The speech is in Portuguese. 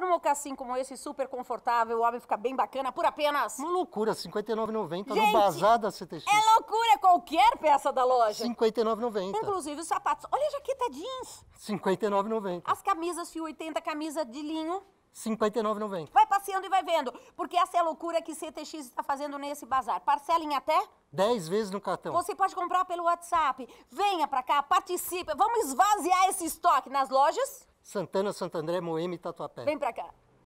Nada num mocassim como esse, super confortável, o homem fica bem bacana, por apenas... Uma loucura, R$ 59,90 no bazar da CTX. É loucura qualquer peça da loja. R$ 59,90. Inclusive os sapatos. Olha a jaqueta jeans. R$ 59,90. As camisas fio 80, camisa de linho. 59,90. Vai passeando e vai vendo, porque essa é a loucura que CTX está fazendo nesse bazar. Parcela em até... 10 vezes no cartão. Você pode comprar pelo WhatsApp. Venha pra cá, participe. Vamos esvaziar esse estoque nas lojas. Santana, Santo André, Moema e Tatuapé. Vem pra cá.